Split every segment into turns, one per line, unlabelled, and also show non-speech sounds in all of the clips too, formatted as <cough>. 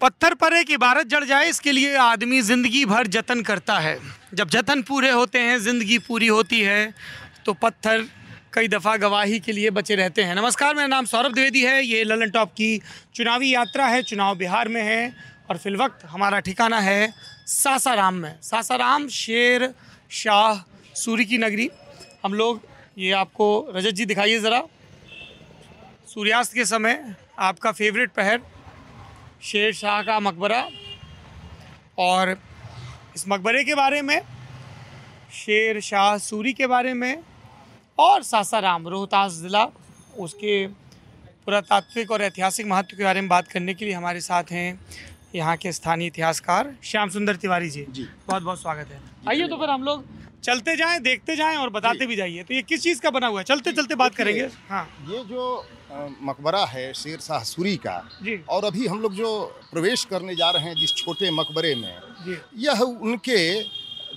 पत्थर पर एक इबारत जड़ जाए इसके लिए आदमी ज़िंदगी भर जतन करता है जब जतन पूरे होते हैं ज़िंदगी पूरी होती है तो पत्थर कई दफ़ा गवाही के लिए बचे रहते हैं नमस्कार मेरा नाम सौरभ द्विवेदी है ये ललन टॉप की चुनावी यात्रा है चुनाव बिहार में है और फिलवक्त हमारा ठिकाना है सासाराम में सासाराम शेर शाह सूरी की नगरी हम लोग ये आपको रजत जी दिखाइए ज़रा सूर्यास्त के समय आपका फेवरेट पहर शेर शाह का मकबरा और इस मकबरे के बारे में शेर शाह सूरी के बारे में और सासाराम रोहतास ज़िला उसके पुरातात्विक और ऐतिहासिक महत्व के बारे में बात करने के लिए हमारे साथ हैं यहाँ के स्थानीय इतिहासकार श्याम सुंदर तिवारी जी, जी। बहुत बहुत स्वागत है आइए तो फिर हम लोग चलते
जाएं देखते जाएं और बताते भी जाइए तो ये किस
चीज़ का बना हुआ है चलते चलते बात करेंगे
हाँ ये जो मकबरा है शेर शाह सूरी का और अभी हम लोग जो प्रवेश करने जा रहे हैं जिस छोटे मकबरे में यह उनके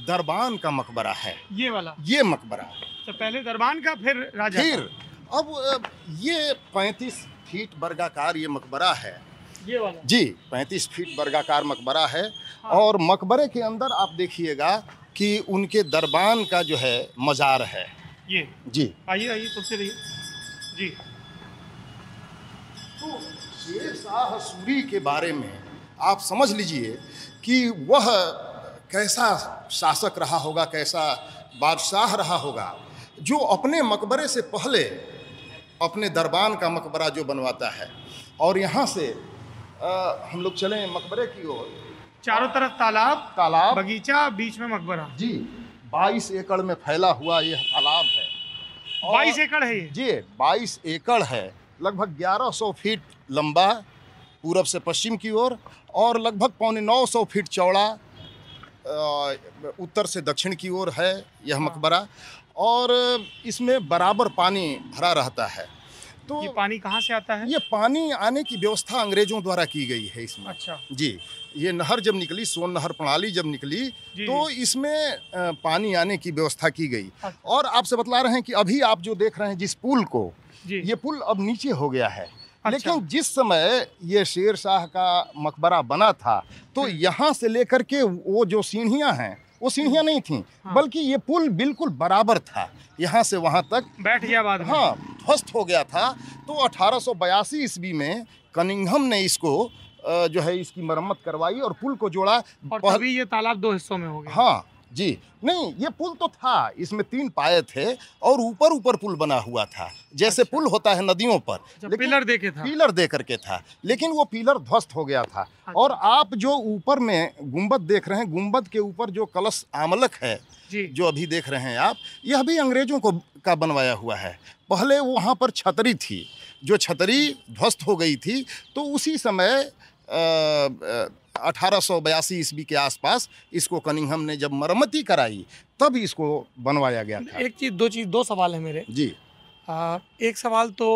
दरबान का मकबरा है ये वाला ये मकबरा तो पहले दरबान का फिर राजा फिर अब ये पैंतीस फीट वर्गाकार ये मकबरा है ये वाला जी पैंतीस फीट वर्गाकार मकबरा है हाँ। और मकबरे के अंदर आप देखिएगा कि उनके दरबान का जो है मज़ार है ये जी आइए आइए सबसे रहिए जी तो शेर शाह सूरी के बारे में आप समझ लीजिए कि वह कैसा शासक रहा होगा कैसा बादशाह रहा होगा जो अपने मकबरे से पहले अपने दरबान का मकबरा जो बनवाता है और यहाँ से आ, हम लोग चलें मकबरे की ओर चारों तरफ तालाब तालाब बगीचा बीच में मकबरा जी बाईस एकड़ में फैला हुआ यह तालाब है बाईस एकड़ है जी बाईस एकड़ है लगभग 1100 फीट लंबा पूरब से पश्चिम की ओर और, और लगभग पौने 900 फीट चौड़ा उत्तर से दक्षिण की ओर है यह हाँ। मकबरा और इसमें बराबर पानी भरा रहता है तो ये पानी कहाँ से आता है ये पानी आने की व्यवस्था अंग्रेजों द्वारा की गई है इसमें अच्छा जी ये नहर जब निकली सोन नहर प्रणाली जब निकली तो इसमें पानी आने की व्यवस्था की गई अच्छा। और आपसे बतला रहे हैं कि अभी आप जो देख रहे हैं जिस पुल को ये पुल अब नीचे हो गया है अच्छा। लेकिन जिस समय ये शेर शाह का मकबरा बना था तो यहाँ से लेकर के वो जो सीढ़ियाँ हैं वो सीढ़ियाँ नहीं थी हाँ। बल्कि ये पुल बिल्कुल बराबर था यहाँ से वहाँ तक बैठ गया बाद हाँ ध्वस्त हो गया था तो अठारह बयासी ईस्वी में कनिंगम ने इसको जो है इसकी मरम्मत करवाई और पुल को जोड़ा और तभी ये तालाब दो हिस्सों में हो गया हाँ जी नहीं ये पुल तो था इसमें तीन पाए थे और ऊपर ऊपर पुल बना हुआ था जैसे अच्छा। पुल होता है नदियों पर अच्छा, पिलर दे के था पिलर दे करके था लेकिन वो पिलर ध्वस्त हो गया था अच्छा। और आप जो ऊपर में गुंबद देख रहे हैं गुंबद के ऊपर जो कलश आमलक है जो अभी देख रहे हैं आप यह भी अंग्रेजों को का बनवाया हुआ है पहले वहाँ पर छतरी थी जो छतरी ध्वस्त हो गई थी तो उसी समय अठारह ईस्वी के आसपास इसको कनिंगम ने जब मरम्मति कराई तब इसको बनवाया गया था
एक चीज़ दो चीज़ दो सवाल है मेरे जी आ, एक सवाल तो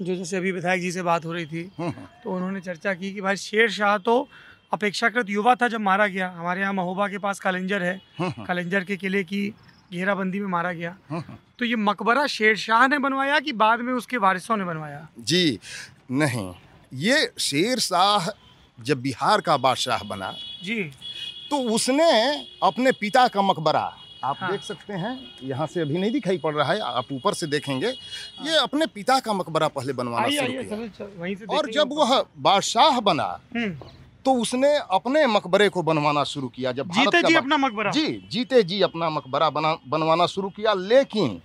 जो जैसे अभी विधायक जी से बात हो रही थी हम्म, हम्म। तो उन्होंने चर्चा की कि भाई शेर शाह तो अपेक्षाकृत युवा था जब मारा गया हमारे यहाँ महोबा के पास कलेंजर है हम्म, कलेंजर के किले की घेराबंदी में मारा गया तो ये मकबरा शेर शाह ने बनवाया कि बाद में उसके वारिसों ने बनवाया
जी नहीं ये शेर शाह जब बिहार का बादशाह बना जी तो उसने अपने पिता का मकबरा आप हाँ। देख सकते हैं यहाँ से अभी नहीं दिखाई पड़ रहा है आप ऊपर से देखेंगे हाँ। ये अपने पिता का मकबरा पहले बनवाना शुरू
किया और जब वह
बादशाह बना हम्म। तो उसने अपने मकबरे को बनवाना शुरू किया जब जीते जी अपना मकबरा जी जीते जी अपना मकबरा बनवाना शुरू किया लेकिन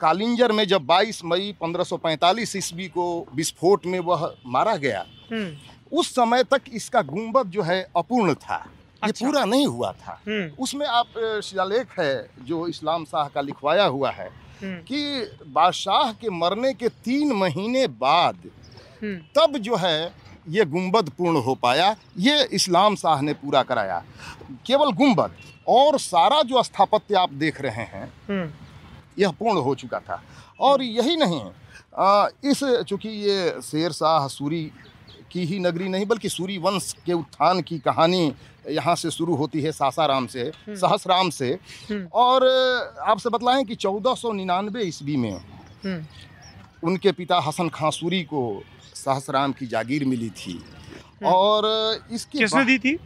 कालिंजर में जब 22 मई 1545 ईस्वी को विस्फोट में वह मारा गया हम्म। उस समय तक इसका गुंबद जो है अपूर्ण था अच्छा। ये पूरा नहीं हुआ था हम्म। उसमें आप शिलालेख है जो इस्लाम शाह का लिखवाया हुआ है हम्म। कि बादशाह के मरने के तीन महीने बाद हम्म। तब जो है ये गुंबद पूर्ण हो पाया ये इस्लाम शाह ने पूरा कराया केवल गुंबद और सारा जो स्थापत्य आप देख रहे हैं यह पूर्ण हो चुका था और यही नहीं आ, इस चूँकि ये शेर शाह सूरी की ही नगरी नहीं बल्कि सूर्य वंश के उत्थान की कहानी यहाँ से शुरू होती है सासाराम से हम्म। सहसराम से हम्म। और आपसे बतलाएं कि चौदह सौ निन्यानवे ईस्वी में हम्म। उनके पिता हसन खां सूरी को सहसराम की जागीर मिली थी और इसकी किसने दी थी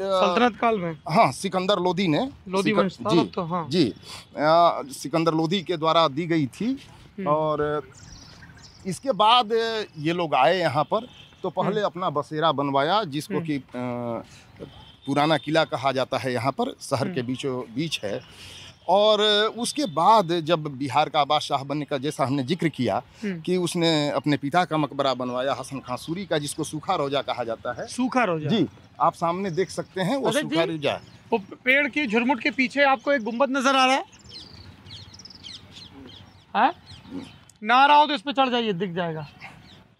सल्तनत काल में हाँ सिकंदर लोधी ने लोधी सिकंदर, जी तो हाँ। जी आ, सिकंदर लोधी के द्वारा दी गई थी और इसके बाद ये लोग आए यहाँ पर तो पहले हम्म। अपना बसेरा बनवाया जिसको हम्म। कि पुराना किला कहा जाता है यहाँ पर शहर के हम्म। बीचों बीच है और उसके बाद जब बिहार का बादशाह बनने का जैसा हमने जिक्र किया कि उसने अपने पिता का मकबरा बनवाया हसन खां सूरी का जिसको सूखा रोजा कहा जाता है सूखा रोजा जी आप सामने देख सकते हैं वो अच्छा, सूखा रोजा
वो पेड़ की झुरमुट के पीछे आपको एक गुम्बद नजर आ रहा है, है? हाँ? ना रहा हो तो इस पर चढ़ जाइए दिख जाएगा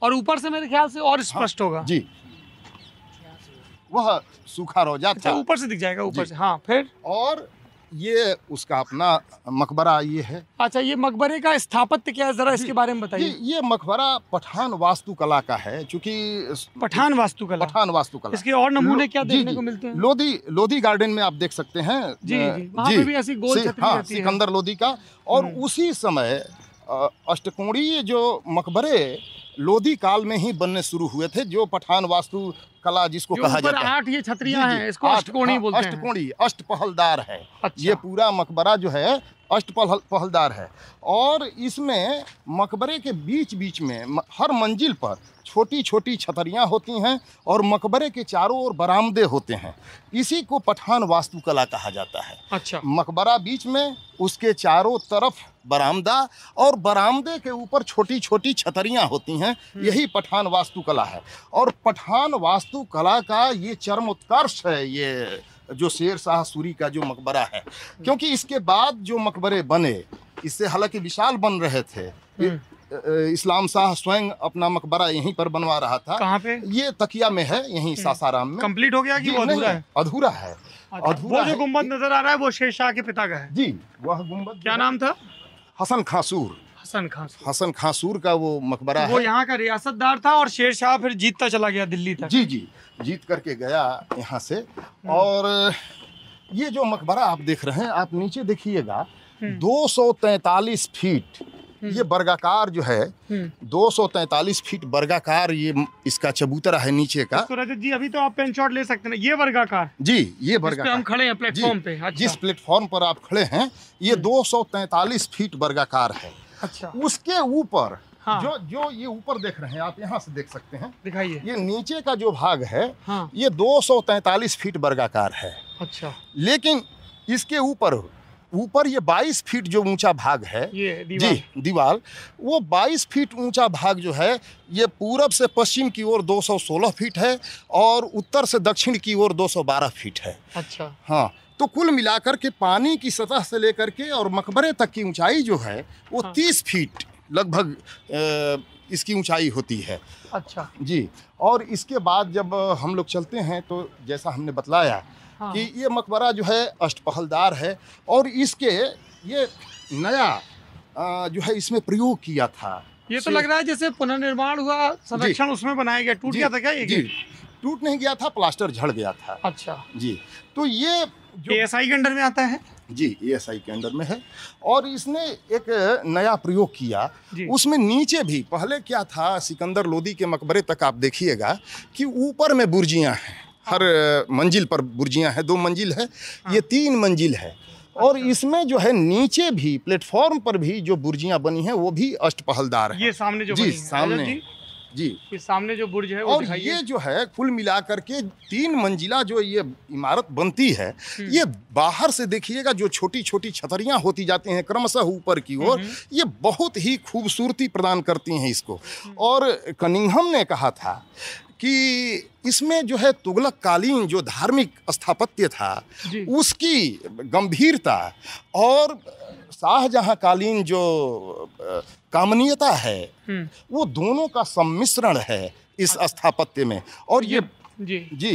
और ऊपर से मेरे ख्याल से और हाँ, स्पष्ट हाँ, होगा जी
वह सूखा रोजा अच्छा, था ऊपर से दिख जाएगा ऊपर से हाँ फिर और ये उसका अपना मकबरा ये है अच्छा ये मकबरे का स्थापत्य क्या है जरा इसके बारे में बताइए ये, ये मकबरा पठान वास्तुकला का है क्योंकि पठान वास्तुकला पठान वास्तुकला इसके और नमूने क्या देखने को मिलते हैं लोधी लोधी गार्डन में आप देख सकते हैं जी जी, जी, जी भी ऐसी गोल हाँ, सिकंदर लोधी का और हम्म। उसी समय अष्टकोणीय जो मकबरे लोधी काल में ही बनने शुरू हुए थे जो पठान वास्तु कला जिसको कहा जाता है आठ ये छतरियां हैं इसको अष्टकोणी हाँ, बोलते हैं अष्टकोणी पहलदार है अच्छा। ये पूरा मकबरा जो है अष्ट पहल पहलदार है और इसमें मकबरे के बीच बीच में हर मंजिल पर छोटी छोटी छतरियाँ होती हैं और मकबरे के चारों ओर बरामदे होते हैं इसी को पठान वास्तुकला कहा जाता है अच्छा मकबरा बीच में उसके चारों तरफ बरामदा और बरामदे के ऊपर छोटी छोटी छतरियाँ होती हैं हम्म। यही पठान वास्तुकला है और पठान वास्तुकला का ये चरमोत्कर्ष है ये जो शेर शाह सूरी का जो मकबरा है क्योंकि इसके बाद जो मकबरे बने इससे हालांकि विशाल बन रहे थे हम्म। इस्लाम शाह स्वयं अपना मकबरा यहीं पर बनवा रहा था कहां पे ये तकिया में है यहीं हम्म। सासाराम में कंप्लीट हो गया कि वो अधूरा है अधूरा है अच्छा, अधूरा वो जो गुम्बद नजर आ रहा है वो शेर शाह के पिता का है जी वह गुम्बद क्या नाम था हसन खासूर हसन खासूर हसन खासूर का वो मकबरा वो यहाँ
का रियासतदार था और शेर शाह फिर जीतता चला गया दिल्ली
तक जी जी जीत करके गया यहाँ से और ये जो मकबरा आप देख रहे हैं आप नीचे देखिएगा 243 हम्म। फीट हम्म। ये बर्गाकार जो है 243 हम्म। फीट बर्गाकार ये इसका चबूतरा है नीचे का
जी अभी तो आप पेन शॉट
ले सकते हैं ये वर्गाकार जी ये वर्गाकार हम खड़े हैं प्लेटफॉर्म पे अच्छा। जिस प्लेटफॉर्म पर आप खड़े हैं ये 243 फीट बर्गाकार है अच्छा उसके ऊपर हाँ। जो जो ये ऊपर देख रहे हैं आप यहाँ से देख सकते हैं दिखाइए ये नीचे का जो भाग है हाँ। ये 243 फीट वर्गाकार है अच्छा लेकिन इसके ऊपर ऊपर ये 22 फीट जो ऊंचा भाग है ये दीवार। जी दीवार वो 22 फीट ऊंचा भाग जो है ये पूरब से पश्चिम की ओर 216 फीट है और उत्तर से दक्षिण की ओर 212 फीट है अच्छा हाँ तो कुल मिलाकर के पानी की सतह से लेकर के और मकबरे तक की ऊंचाई जो है वो हाँ। तीस फीट लगभग इसकी ऊंचाई होती है अच्छा जी और इसके बाद जब हम लोग चलते हैं तो जैसा हमने बतलाया हाँ। कि ये मकबरा जो है अष्टपहलदार है और इसके ये नया जो है इसमें प्रयोग किया था ये तो लग रहा है जैसे पुनर्निर्माण हुआ संरक्षण उसमें बनाया गया टूट गया था क्या टूट नहीं गया था प्लास्टर झड़ गया था अच्छा जी तो ये एएसआई के अंडर में आता है जी एएसआई के अंडर में है और इसने एक नया प्रयोग किया उसमें नीचे भी पहले क्या था सिकंदर लोदी के मकबरे तक आप देखिएगा कि ऊपर में बुर्जियां हैं हर मंजिल पर बुर्जियां हैं दो मंजिल है हाँ। ये तीन मंजिल है और अच्छा। इसमें जो है नीचे भी प्लेटफॉर्म पर भी जो बुर्जियां बनी हैं वो भी अष्टपहलदार है ये सामने जो जी सामने जी कि सामने जो बुर्ज है वो और ये जो है कुल मिला करके तीन मंजिला जो ये इमारत बनती है हम्म। ये बाहर से देखिएगा जो छोटी छोटी छतरियां होती जाती हैं क्रमशः ऊपर की ओर हम्म। ये बहुत ही खूबसूरती प्रदान करती हैं इसको हम्म। और कनिंगहम ने कहा था कि इसमें जो है तुगलक कालीन जो धार्मिक स्थापत्य था उसकी गंभीरता और शाहजहाँ कालीन जो कामनीयता है हम्म। वो दोनों का सम्मिश्रण है इस अच्छा। स्थापत्य में और ये जी जी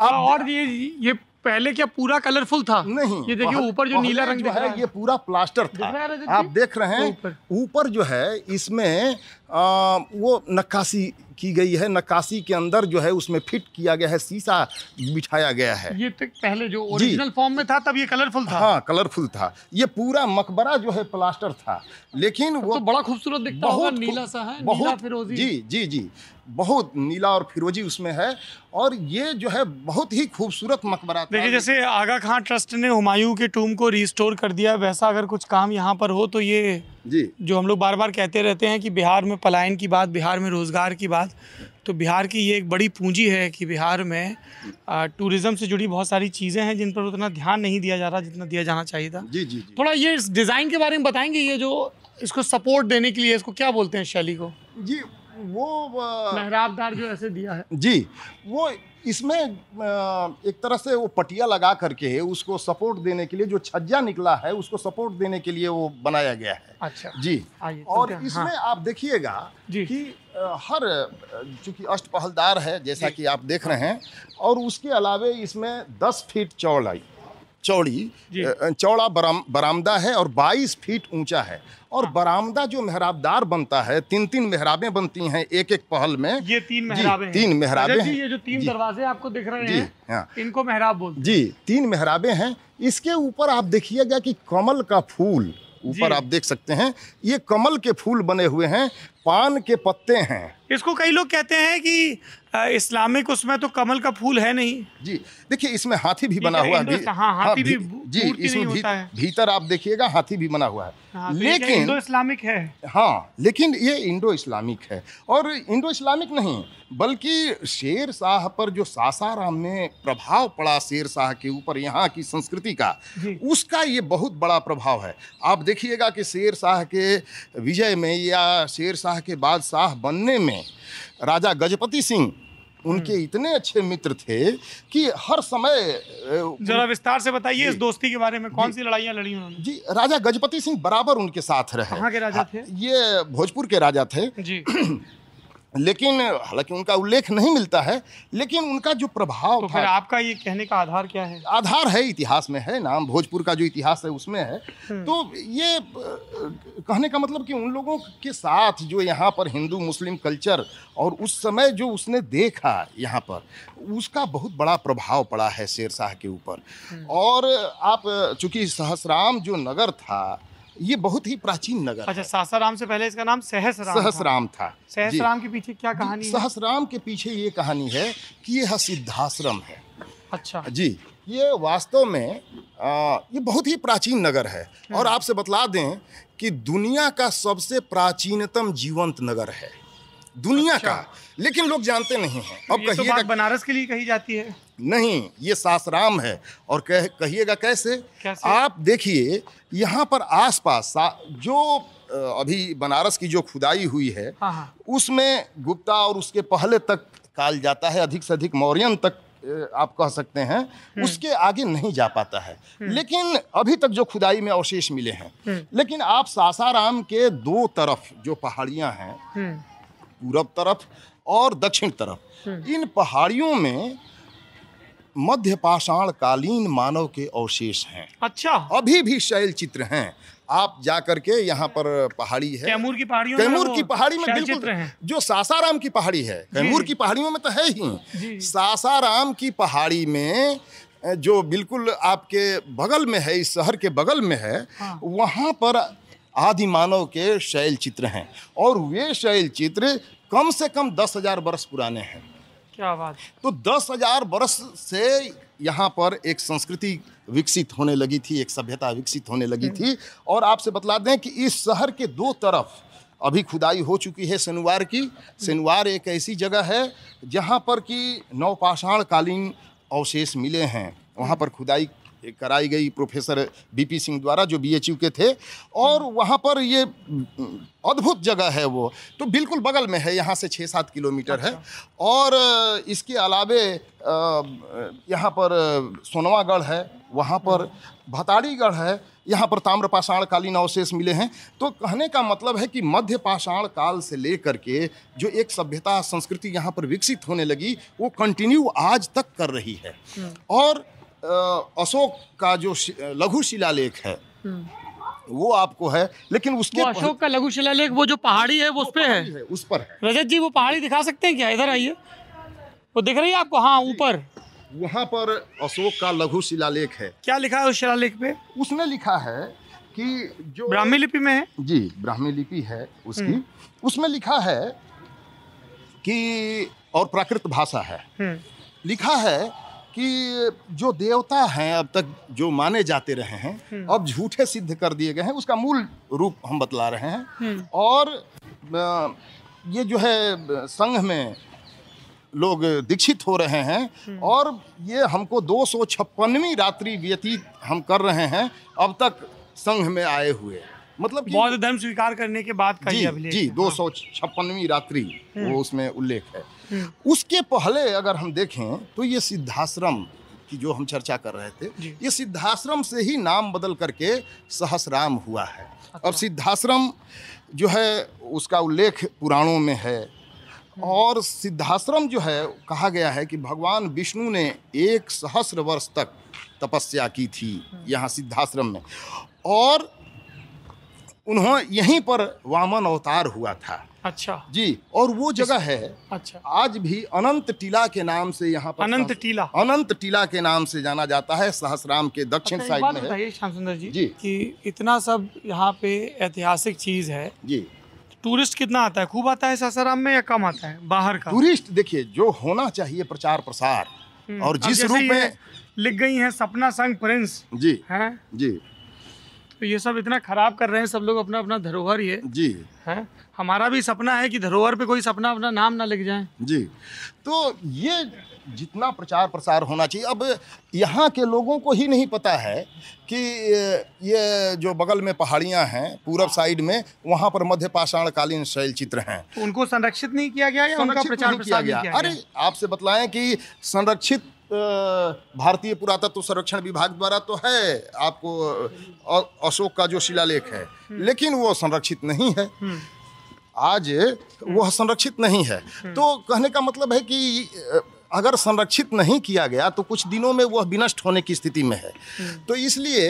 आ, हाँ, और ये ये पहले क्या पूरा कलरफुल था नहीं ये देखिए ऊपर जो नीला रंग जो है ये पूरा प्लास्टर था आप देख रहे हैं ऊपर जो है इसमें वो नक्काशी की गई है नकाशी के अंदर जो है उसमें फिट किया गया है शीशा बिठाया गया है ये तो पहले जो ओरिजिनल फॉर्म में था तब ये कलरफुल था हाँ कलरफुल था ये पूरा मकबरा जो है प्लास्टर था लेकिन वो तो बड़ा खूबसूरत दिखता बहुत नीला सा है बहुत फिरोजी जी जी जी बहुत नीला और फिरोजी उसमें है और ये जो है बहुत ही खूबसूरत मकबरा देखिए जैसे आगा खां ट्रस्ट ने हुमायूं के टूम को रिस्टोर कर
दिया वैसा अगर कुछ काम यहाँ पर हो तो ये जी जो हम लोग बार बार कहते रहते हैं कि बिहार में पलायन की बात बिहार में रोज़गार की बात तो बिहार की ये एक बड़ी पूंजी है कि बिहार में टूरिज़्म से जुड़ी बहुत सारी चीज़ें हैं जिन पर उतना ध्यान नहीं दिया जा रहा जितना दिया जाना चाहिए था जी जी, जी। थोड़ा ये डिज़ाइन के बारे में बताएंगे ये जो इसको सपोर्ट देने के लिए इसको क्या बोलते हैं शैली को
जी वो मेहराबदार जो ऐसे दिया है जी वो इसमें एक तरह से वो पटिया लगा करके उसको सपोर्ट देने के लिए जो छज्जा निकला है उसको सपोर्ट देने के लिए वो बनाया गया है अच्छा जी और तो इसमें हाँ। आप देखिएगा कि हर चूंकि अष्टपहलदार है जैसा कि आप देख रहे हैं और उसके अलावे इसमें दस फीट चौड़ाई चौड़ी चौड़ा बराम, बरामदा है और 22 फीट ऊंचा है और हाँ। बरामदा जो मेहराबदार बनता है तीन तीन मेहराबें बनती हैं एक एक पहल में ये तीन हैं। तीन मेहराबें अच्छा हैं ये जो तीन दरवाजे आपको दिख रहे हैं हाँ। इनको मेहराब बोलते जी तीन मेहराबें हैं इसके ऊपर आप देखिएगा कि कमल का फूल ऊपर आप देख सकते हैं ये कमल के फूल बने हुए हैं पान के पत्ते हैं
इसको कई लोग कहते हैं कि इस्लामिक उसमें तो कमल का फूल है नहीं
जी देखिए इसमें हाथी भी बना हुआ है हाँ, हाथी भी, भी जी इसमें भी, भीतर आप देखिएगा हाथी भी बना हुआ है हाँ, तो लेकिन इंडो इस्लामिक है हाँ लेकिन ये इंडो इस्लामिक है और इंडो इस्लामिक नहीं बल्कि शेर शाह पर जो सासाराम ने प्रभाव पड़ा शेर शाह के ऊपर यहाँ की संस्कृति का उसका ये बहुत बड़ा प्रभाव है आप देखिएगा कि शेर शाह के विजय में या शेर शाह के बाद शाह बनने में राजा गजपति सिंह उनके हम्म। इतने अच्छे मित्र थे कि हर समय जरा विस्तार से बताइए इस दोस्ती के बारे में कौन सी लड़ाइया लड़ी उन्होंने जी राजा गजपति सिंह बराबर उनके साथ रहे के राजा हाँ, थे ये भोजपुर के राजा थे जी <clears throat> लेकिन हालांकि उनका उल्लेख नहीं मिलता है लेकिन उनका जो प्रभाव तो था आपका ये कहने का आधार क्या है आधार है इतिहास में है नाम भोजपुर का जो इतिहास है उसमें है हम्म। तो ये कहने का मतलब कि उन लोगों के साथ जो यहाँ पर हिंदू मुस्लिम कल्चर और उस समय जो उसने देखा यहाँ पर उसका बहुत बड़ा प्रभाव पड़ा है शेर शाह के ऊपर हम्म। और आप चूँकि सहसराम जो नगर था ये बहुत ही प्राचीन नगर अच्छा
सासाराम से पहले इसका नाम सहसराम सहसराम
था, सहसराम के
पीछे क्या कहानी सहसराम
के पीछे ये कहानी है कि यह सिद्धाश्रम है अच्छा जी ये वास्तव में आ, ये बहुत ही प्राचीन नगर है और हाँ। आपसे बतला दें कि दुनिया का सबसे प्राचीनतम जीवंत नगर है दुनिया अच्छा। का लेकिन लोग जानते नहीं हैं तो अब तो कहिएगा तो बनारस के लिए कही जाती है नहीं ये सासाराम है और कह कहिएगा कैसे? कैसे आप देखिए यहाँ पर आसपास जो अभी बनारस की जो खुदाई हुई है हाँ, हाँ। उसमें गुप्ता और उसके पहले तक काल जाता है अधिक से अधिक मौर्यन तक आप कह सकते हैं हम्म। उसके आगे नहीं जा पाता है हम्म। लेकिन अभी तक जो खुदाई में अवशेष मिले हैं हम्म। लेकिन आप सासाराम के दो तरफ जो पहाड़ियां हैं पूरब तरफ और दक्षिण तरफ हम्म। इन पहाड़ियों में मध्य पाषाण कालीन मानव के अवशेष हैं अच्छा अभी भी शैल चित्र हैं आप जा करके यहाँ पर पहाड़ी है कैमूर की पहाड़ी कैमूर की पहाड़ी में बिल्कुल जो सासाराम की पहाड़ी है कैमूर की पहाड़ियों में तो है ही सासाराम की पहाड़ी में जो बिल्कुल आपके बगल में है इस शहर के बगल में है हाँ। वहाँ पर आदि मानव के शैल चित्र हैं और वे शैल चित्र कम से कम दस हजार वर्ष पुराने हैं क्या बात तो दस हजार वर्ष से यहाँ पर एक संस्कृति विकसित होने लगी थी एक सभ्यता विकसित होने लगी हम्म। थी और आपसे बतला दें कि इस शहर के दो तरफ अभी खुदाई हो चुकी है शनिवार की हम्म। शनिवार एक ऐसी जगह है जहाँ पर कि नवपाषाण कालीन अवशेष मिले हैं वहाँ हम्म। पर खुदाई कराई गई प्रोफेसर बीपी सिंह द्वारा जो बीएचयू के थे और वहाँ पर ये अद्भुत जगह है वो तो बिल्कुल बगल में है यहाँ से छः सात किलोमीटर है अच्छा। और इसके अलावे यहाँ पर सोनवागढ़ है वहाँ पर भताड़ीगढ़ है यहाँ पर ताम्र पाषाण कालीन अवशेष मिले हैं तो कहने का मतलब है कि मध्य पाषाण काल से लेकर के जो एक सभ्यता संस्कृति यहाँ पर विकसित होने लगी वो कंटिन्यू आज तक कर रही है हम्म। और अशोक का जो लघु शिलालेख है वो आपको है लेकिन उसके अशोक
का लघु शिलालेख वो जो पहाड़ी है वो उस पर है।, है उस
पर है रजत जी वो पहाड़ी दिखा सकते हैं क्या इधर आइए वो दिख रही है आपको हाँ ऊपर वहाँ पर अशोक का लघु शिलालेख है क्या लिखा है उस शिलालेख पे उसने लिखा है कि जो ब्राह्मी लिपि में है जी ब्राह्मी लिपि है उसकी हम्म। उसमें लिखा है कि और प्राकृत भाषा है हम्म। लिखा है कि जो देवता हैं अब तक जो माने जाते रहे हैं हम्म। अब झूठे सिद्ध कर दिए गए हैं उसका मूल रूप हम बतला रहे हैं हम्म। और ये जो है संघ में लोग दीक्षित हो रहे हैं हम्म। और ये हमको दो सौ रात्रि व्यतीत हम कर रहे हैं अब तक संघ में आए हुए मतलब बौद्ध धर्म स्वीकार करने के बाद जी, जी दो हाँ। सौ छप्पनवी रात्रि वो उसमें उल्लेख है हम्म। उसके पहले अगर हम देखें तो ये सिद्धाश्रम की जो हम चर्चा कर रहे थे ये सिद्धाश्रम से ही नाम बदल करके सहस्राम हुआ है अच्छा। अब सिद्धाश्रम जो है उसका उल्लेख पुराणों में है हम्म। और सिद्धाश्रम जो है कहा गया है कि भगवान विष्णु ने एक सहस्र वर्ष तक तपस्या की थी हम्म। यहाँ सिद्धाश्रम में और उन्होंने यहीं पर वामन अवतार हुआ था अच्छा जी और वो जगह है अच्छा आज भी अनंत टीला के नाम से यहाँ पर अनंत टीला अनंत टीला के नाम से जाना जाता है सहसराम के दक्षिण अच्छा, साइड में है श्याम सुंदर जी, जी कि
इतना सब यहाँ पे ऐतिहासिक चीज है जी टूरिस्ट कितना आता है खूब आता है सहसराम में या कम आता है
बाहर का टूरिस्ट देखिए जो होना चाहिए प्रचार प्रसार हम्म, और जिस रूप में लिख गई है सपना संग प्रिंस जी है जी तो
ये सब इतना खराब कर रहे हैं सब लोग अपना अपना धरोहर ये जी है हमारा भी सपना है कि धरोहर पे कोई सपना अपना नाम ना लग जाए
जी तो ये जितना प्रचार प्रसार होना चाहिए अब यहाँ के लोगों को ही नहीं पता है कि ये जो बगल में पहाड़ियाँ हैं पूरब साइड में वहाँ पर मध्य पाषाणकालीन शैल चित्र हैं तो उनको संरक्षित नहीं किया गया या उनका प्रचार किया गया अरे आपसे बतलाएं कि संरक्षित भारतीय पुरातत्व संरक्षण विभाग द्वारा तो है आपको अशोक का जो शिलालेख है हम्म। लेकिन वो संरक्षित नहीं है हम्म। आज वह संरक्षित नहीं है हम्म। तो कहने का मतलब है कि अगर संरक्षित नहीं किया गया तो कुछ दिनों में वह विनष्ट होने की स्थिति में है तो इसलिए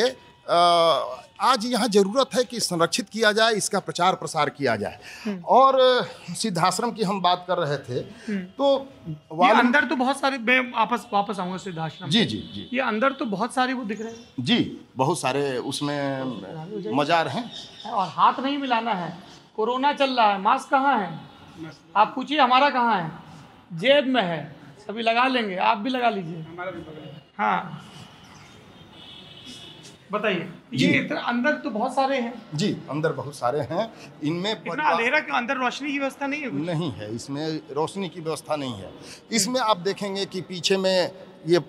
आज यहाँ ज़रूरत है कि संरक्षित किया जाए इसका प्रचार प्रसार किया जाए हम्म। और सिद्धाश्रम की हम बात कर रहे थे हम्म। तो वाल अंदर
तो बहुत सारे मैं वापस वापस आऊंगा सिद्धाश्रम जी जी जी ये अंदर तो बहुत सारे वो दिख रहे हैं
जी बहुत सारे उसमें मजार हैं
और हाथ नहीं मिलाना है कोरोना चल रहा है मास्क कहाँ है आप पूछिए हमारा कहाँ है जेब में है सभी लगा लेंगे आप भी लगा लीजिए
हाँ बताइए ये अंदर तो बहुत सारे हैं जी अंदर बहुत सारे हैं इनमें अंधेरा के अंदर रोशनी की व्यवस्था नहीं है नहीं है इसमें रोशनी की व्यवस्था नहीं है इसमें आप देखेंगे कि पीछे में ये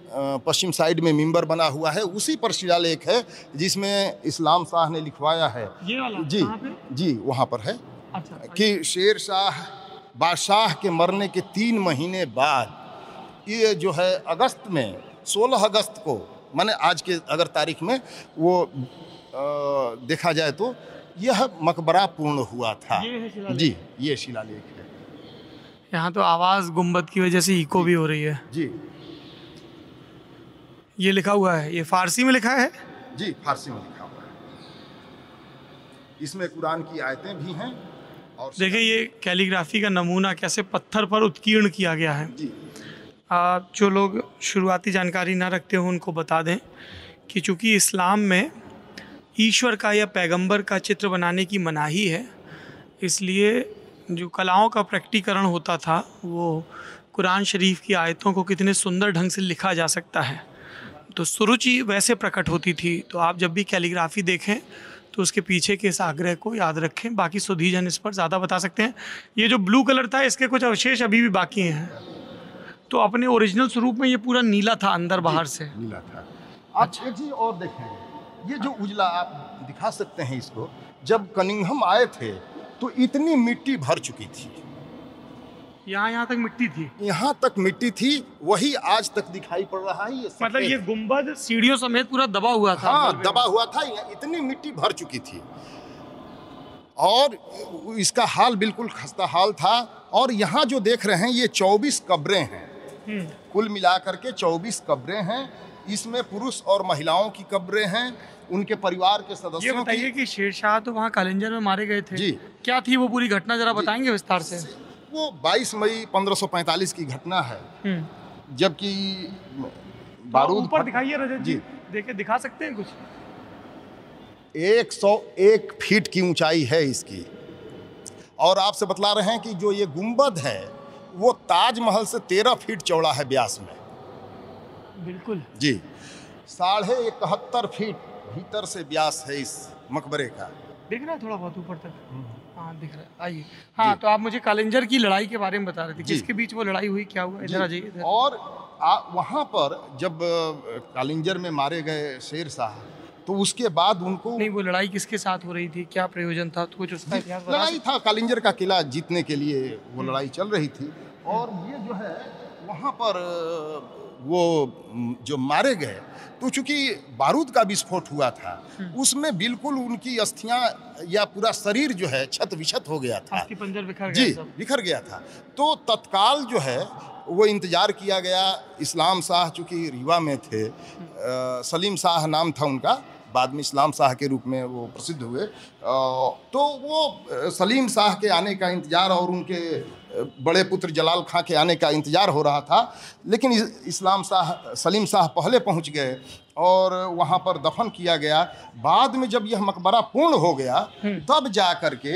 पश्चिम साइड में मिंबर बना हुआ है उसी पर शिलालेख है जिसमें इस्लाम शाह ने लिखवाया है ये वाला जी जी वहाँ पर है अच्छा, अच्छा, कि शेर शाह बादशाह के मरने के तीन महीने बाद ये जो है अगस्त में 16 अगस्त को माने आज के अगर तारीख में वो आ, देखा जाए तो यह मकबरा पूर्ण हुआ था ये जी ये शिलालेख है
यहाँ तो आवाज़ गुम्बद की वजह से इको भी हो रही है जी ये लिखा हुआ है ये फारसी में लिखा है जी
फारसी में लिखा हुआ है इसमें कुरान की आयतें भी हैं
और देखिए ये कैलीग्राफी का नमूना कैसे पत्थर पर उत्कीर्ण किया गया है जी आप जो लोग शुरुआती जानकारी ना रखते हो उनको बता दें कि चूँकि इस्लाम में ईश्वर का या पैगंबर का चित्र बनाने की मनाही है इसलिए जो कलाओं का प्रैक्टिकरण होता था वो कुरान शरीफ की आयतों को कितने सुंदर ढंग से लिखा जा सकता है तो सुरुचि वैसे प्रकट होती थी तो आप जब भी कैलीग्राफी देखें तो उसके पीछे के इस आग्रह को याद रखें बाकी सुधीजन इस पर ज़्यादा बता सकते हैं ये जो ब्लू कलर था इसके कुछ अवशेष अभी भी बाकी हैं तो अपने ओरिजिनल स्वरूप में ये पूरा नीला था
अंदर बाहर से नीला था आप अच्छा। एक चीज और देखें ये जो उजला आप दिखा सकते हैं इसको जब कनिंगम आए थे तो इतनी मिट्टी भर चुकी थी यहाँ यहाँ तक मिट्टी थी यहाँ तक मिट्टी थी वही आज तक दिखाई पड़ रहा है ये मतलब ये गुम्बद सीढ़ियों समेत पूरा दबा हुआ था हाँ दबा हुआ था इतनी मिट्टी भर चुकी थी और इसका हाल बिल्कुल खस्ता हाल था और यहाँ जो देख रहे हैं ये 24 कब्रें हैं कुल मिलाकर के 24 कब्रें हैं इसमें पुरुष और महिलाओं की कब्रें हैं उनके परिवार के सदस्यों ये की कि शेरशाह तो वहाँ
कालिंजर में मारे गए थे जी क्या थी वो पूरी घटना जरा बताएंगे विस्तार से
वो 22 मई 1545 की घटना है
हम्म।
जबकि तो बारूद ऊपर दिखाइए रजत जी देखे दिखा सकते हैं कुछ 101 फीट की ऊंचाई है इसकी और आपसे बतला रहे हैं कि जो ये गुंबद है वो ताजमहल से तेरह फीट चौड़ा है ब्यास में बिल्कुल जी साढ़े इकहत्तर फीट भीतर से ब्यास है इस मकबरे का
दिख रहा है थोड़ा बहुत ऊपर तक हम्म। हाँ दिख रहा है आइए हाँ तो आप मुझे कालेंजर की लड़ाई के बारे में बता रहे थे किसके बीच वो लड़ाई हुई क्या हुआ इधर आ जाइए
और आ, वहाँ पर जब कालिंजर में मारे गए शेर शाह तो उसके बाद उनको नहीं वो लड़ाई किसके साथ हो रही थी क्या प्रयोजन था तो कुछ उसका लड़ाई था कालिंजर का किला जीतने के लिए वो लड़ाई चल रही थी और ये जो है वहाँ पर वो जो मारे गए तो चूंकि बारूद का विस्फोट हुआ था हम्म। उसमें बिल्कुल उनकी अस्थियां या पूरा शरीर जो है छत विछत हो गया था
बिखर जी
बिखर गया था तो तत्काल जो है वो इंतज़ार किया गया इस्लाम शाह चूंकि रीवा में थे आ, सलीम शाह नाम था उनका बाद में इस्लाम शाह के रूप में वो प्रसिद्ध हुए तो वो सलीम शाह के आने का इंतज़ार और उनके बड़े पुत्र जलाल खां के आने का इंतज़ार हो रहा था लेकिन इस्लाम शाह सलीम शाह पहले पहुंच गए और वहाँ पर दफन किया गया बाद में जब यह मकबरा पूर्ण हो गया हम्म। तब जा कर के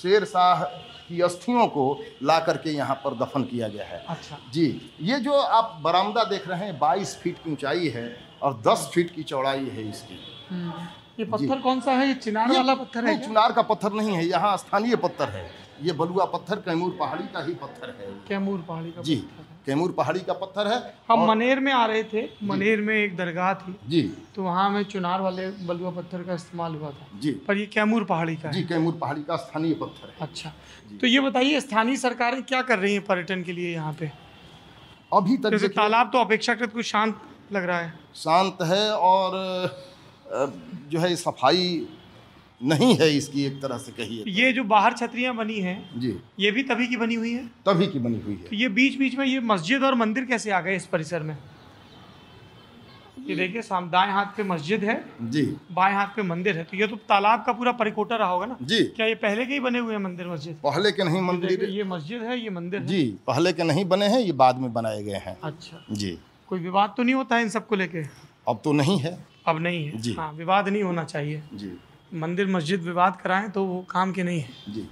शेर शाह की अस्थियों को ला करके यहाँ पर दफन किया गया है अच्छा जी ये जो आप बरामदा देख रहे हैं बाईस फीट की ऊंचाई है और 10 फीट की चौड़ाई है इसकी हम्म। ये पत्थर कौन सा है ये चिनार ये, वाला पत्थर है चिनार का पत्थर नहीं है यहाँ स्थानीय पत्थर है ये बलुआ पत्थर कैमूर पहाड़ी का ही पत्थर है कैमूर पहाड़ी का जी कैमूर पहाड़ी का पत्थर है हम और... मनेर में आ रहे थे मनेर में एक दरगाह थी जी तो
वहाँ में चुनार वाले बलुआ पत्थर का इस्तेमाल हुआ था जी पर ये कैमूर पहाड़ी का जी कैमूर पहाड़ी का स्थानीय पत्थर है अच्छा तो ये बताइए स्थानीय सरकारें क्या कर रही हैं पर्यटन के लिए यहाँ पे अभी तक तालाब तो अपेक्षाकृत कुछ
शांत लग रहा है शांत है और जो है सफाई नहीं है इसकी एक तरह से कहिए तो।
ये जो बाहर छतरियां बनी हैं
जी ये भी तभी की बनी हुई है तभी की बनी हुई है तो ये
बीच बीच में ये मस्जिद और मंदिर कैसे आ गए इस परिसर में ये देखिए साम दाएं हाथ पे मस्जिद है जी बाएं हाथ पे मंदिर है तो ये तो तालाब का पूरा परिकोटा रहा होगा ना जी क्या ये पहले के ही बने हुए हैं मंदिर मस्जिद पहले के नहीं मंदिर ये मस्जिद है ये मंदिर जी
पहले के नहीं बने हैं ये बाद में बनाए गए हैं अच्छा जी
कोई विवाद तो नहीं होता है इन सबको लेके
अब तो नहीं है
अब नहीं है जी हाँ विवाद नहीं होना चाहिए जी मंदिर मस्जिद विवाद कराएं तो वो काम के नहीं है जी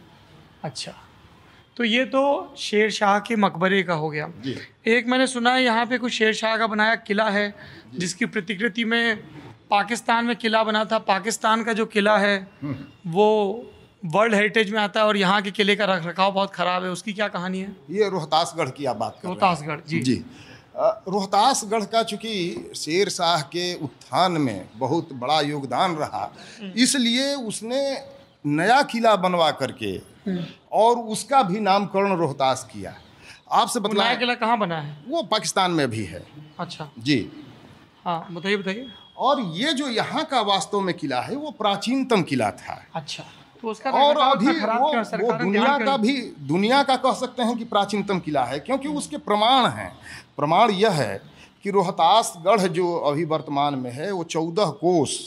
अच्छा तो ये तो शेर शाह के मकबरे का हो गया जी। एक मैंने सुना है यहाँ पे कुछ शेर शाह का बनाया किला है जिसकी प्रतिकृति में पाकिस्तान में किला बना था पाकिस्तान का जो किला है हम्म। वो वर्ल्ड हेरिटेज में आता है और यहाँ के किले का रख रखाव बहुत ख़राब है उसकी क्या कहानी है ये रोहतासगढ़ की आप
बात कर रोहतासगढ़ जी जी रोहतासगढ़ का चूँकि शेर शाह के उत्थान में बहुत बड़ा योगदान रहा हम्म। इसलिए उसने नया किला बनवा करके हम्म। और उसका भी नामकरण रोहतास किया आपसे बताया किला कहाँ बना है वो पाकिस्तान में भी है अच्छा जी हाँ बताइए बताइए और ये जो यहाँ का वास्तव में किला है वो प्राचीनतम किला था अच्छा
तो उसका तो और अभी वो, वो दुनिया का भी
दुनिया का कह सकते हैं कि प्राचीनतम किला है क्योंकि उसके प्रमाण हैं प्रमाण यह है कि गढ़ जो अभी वर्तमान में है वो चौदह कोस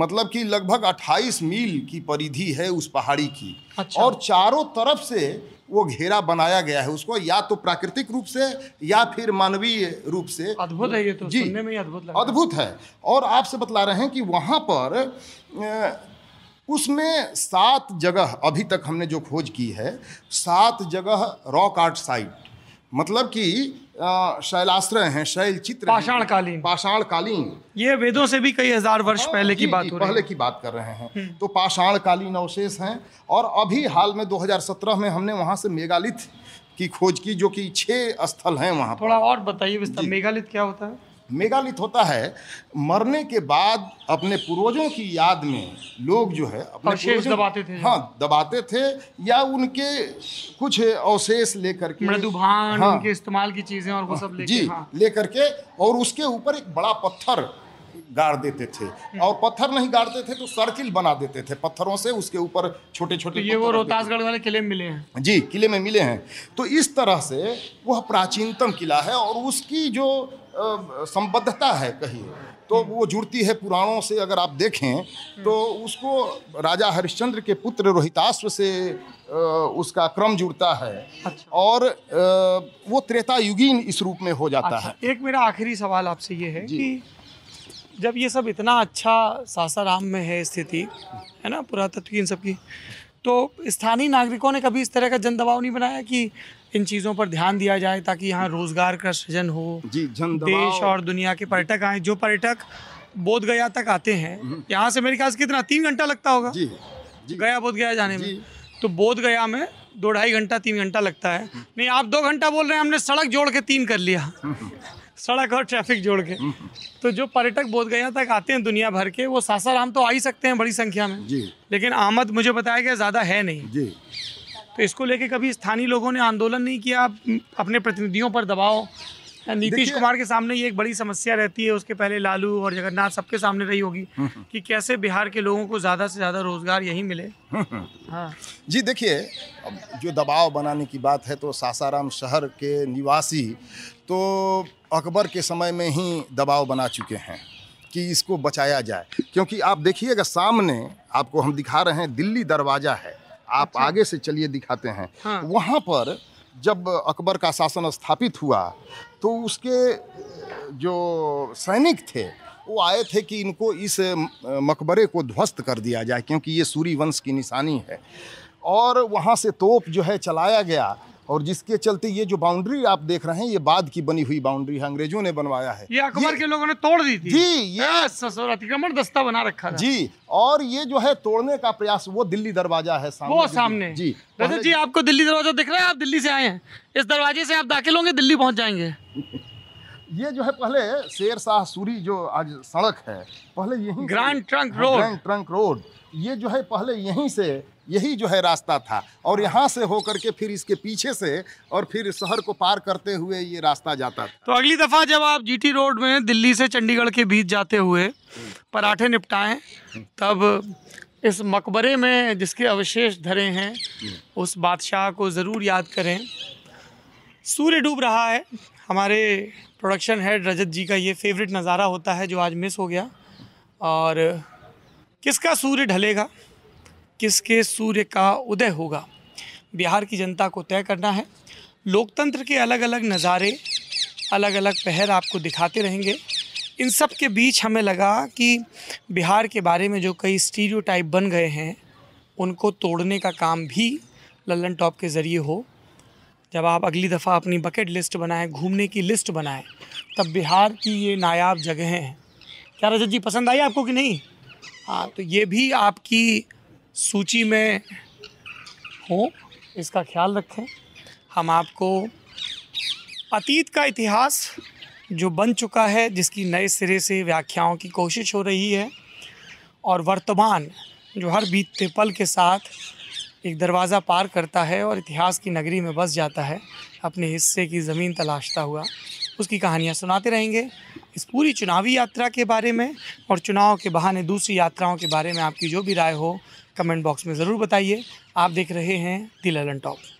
मतलब कि लगभग 28 मील की परिधि है उस पहाड़ी की अच्छा। और चारों तरफ से वो घेरा बनाया गया है उसको या तो प्राकृतिक रूप से या फिर मानवीय रूप से अद्भुत है ये तो जी सुनने में ही अद्भुत अद्भुत है और आपसे बतला रहे हैं कि वहाँ पर उसमें सात जगह अभी तक हमने जो खोज की है सात जगह रॉक आर्ट साइट मतलब कि शैलाश्रय हैं शैल चित्र पाषाणकालीन पाषाणकालीन ये वेदों से भी कई हजार वर्ष आ, हाँ, पहले की बात हो रही पहले की बात कर रहे हैं हम्म। तो पाषाणकालीन अवशेष हैं और अभी हाल में 2017 में हमने वहाँ से मेगालिथ की खोज की जो कि छह स्थल हैं वहाँ थोड़ा और बताइए मेगालिथ क्या होता है मेगालिथ होता है मरने के बाद अपने पूर्वजों की याद में लोग जो है अपने अवशेष दबाते थे हाँ दबाते थे या उनके कुछ अवशेष लेकर के मृदुभान हाँ, उनके
इस्तेमाल की चीजें और वो सब लेकर जी हाँ।
लेकर के और उसके ऊपर एक बड़ा पत्थर गाड़ देते थे और पत्थर नहीं गाड़ते थे तो सर्किल बना देते थे पत्थरों से उसके ऊपर छोटे छोटे तो ये वो रोहतासगढ़
वाले किले में मिले
हैं जी किले में मिले हैं तो इस तरह से वह प्राचीनतम किला है और उसकी जो संबद्धता है कहीं तो वो जुड़ती है पुराणों से अगर आप देखें तो उसको राजा हरिश्चंद्र के पुत्र रोहिताश्व से उसका क्रम जुड़ता है अच्छा। और वो त्रेता युगीन इस रूप में हो जाता अच्छा।
है एक मेरा आखिरी सवाल
आपसे ये है कि जब ये सब इतना अच्छा सासाराम
में है स्थिति है ना पुरातत्व इन सब की तो स्थानीय नागरिकों ने कभी इस तरह का जन दबाव नहीं बनाया कि इन चीज़ों पर ध्यान दिया जाए ताकि यहाँ रोजगार का सृजन हो जी जन देश और दुनिया के पर्यटक आए जो पर्यटक बोध गया तक आते हैं हम्म। यहाँ से मेरे ख्याल से कितना तीन घंटा लगता होगा जी, जी, गया बोध गया जाने में तो बोध गया में दो ढाई घंटा तीन घंटा लगता है हम्म। नहीं आप दो घंटा बोल रहे हैं हमने सड़क जोड़ के तीन कर लिया हम्म। सड़क और ट्रैफिक जोड़ के तो जो पर्यटक बोधगया तक आते हैं दुनिया भर के वो सासाराम तो आ ही सकते हैं बड़ी संख्या में जी लेकिन आमद मुझे बताया गया ज़्यादा है नहीं जी तो इसको लेके कभी स्थानीय लोगों ने आंदोलन नहीं किया अपने प्रतिनिधियों पर दबाव नीतीश कुमार के सामने ये एक बड़ी समस्या रहती है उसके पहले लालू और जगन्नाथ सबके सामने रही होगी हम्म, हम्म। कि कैसे बिहार के लोगों को ज़्यादा से ज़्यादा रोजगार यही मिले हम्म, हाँ
जी देखिए जो दबाव बनाने की बात है तो सासाराम शहर के निवासी तो अकबर के समय में ही दबाव बना चुके हैं कि इसको बचाया जाए क्योंकि आप देखिएगा सामने आपको हम दिखा रहे हैं दिल्ली दरवाज़ा है आप अच्छा। आगे से चलिए दिखाते हैं हाँ। वहाँ पर जब अकबर का शासन स्थापित हुआ तो उसके जो सैनिक थे वो आए थे कि इनको इस मकबरे को ध्वस्त कर दिया जाए क्योंकि ये सूर्य वंश की निशानी है और वहाँ से तोप जो है चलाया गया और जिसके चलते ये जो बाउंड्री आप देख रहे हैं ये बाद की बनी हुई बाउंड्री है अंग्रेजों ने बनवाया है ये अकबर के लोगों ने तोड़ दी थी जी ये अतिक्रमण दस्ता बना रखा जी और ये जो है तोड़ने का प्रयास वो दिल्ली दरवाजा है सामने वो सामने जी रजत जी
आपको दिल्ली दरवाजा दिख रहा है आप दिल्ली से आए हैं इस दरवाजे से आप दाखिल होंगे दिल्ली पहुंच जाएंगे <laughs>
ये जो है पहले शेर शाह सूरी जो आज सड़क है पहले यही ग्रैंड हाँ, Trunk Road Grand Trunk Road ये जो है पहले यहीं से यही जो है रास्ता था और हाँ। यहाँ से होकर के फिर इसके पीछे से और फिर शहर को पार करते हुए ये रास्ता जाता था
तो अगली दफ़ा जब आप जीटी रोड में दिल्ली से चंडीगढ़ के बीच जाते हुए पराठे निपटाएं तब इस मकबरे में जिसके अवशेष धरे हैं उस बादशाह को ज़रूर याद करें सूर्य डूब रहा है हमारे प्रोडक्शन हेड रजत जी का ये फेवरेट नज़ारा होता है जो आज मिस हो गया और किसका सूर्य ढलेगा किसके सूर्य का उदय होगा बिहार की जनता को तय करना है लोकतंत्र के अलग अलग नज़ारे अलग अलग पहर आपको दिखाते रहेंगे इन सब के बीच हमें लगा कि बिहार के बारे में जो कई स्टीरियोटाइप बन गए हैं उनको तोड़ने का काम भी ललन टॉप के ज़रिए हो जब आप अगली दफ़ा अपनी बकेट लिस्ट बनाएं घूमने की लिस्ट बनाएं तब बिहार की ये नायाब जगहें हैं क्या रजत जी पसंद आई आपको कि नहीं हाँ तो ये भी आपकी सूची में हो इसका ख्याल रखें हम आपको अतीत का इतिहास जो बन चुका है जिसकी नए सिरे से व्याख्याओं की कोशिश हो रही है और वर्तमान जो हर बीतते पल के साथ एक दरवाज़ा पार करता है और इतिहास की नगरी में बस जाता है अपने हिस्से की ज़मीन तलाशता हुआ उसकी कहानियाँ सुनाते रहेंगे इस पूरी चुनावी यात्रा के बारे में और चुनाव के बहाने दूसरी यात्राओं के बारे में आपकी जो भी राय हो कमेंट बॉक्स में ज़रूर बताइए आप देख रहे हैं दिल टॉप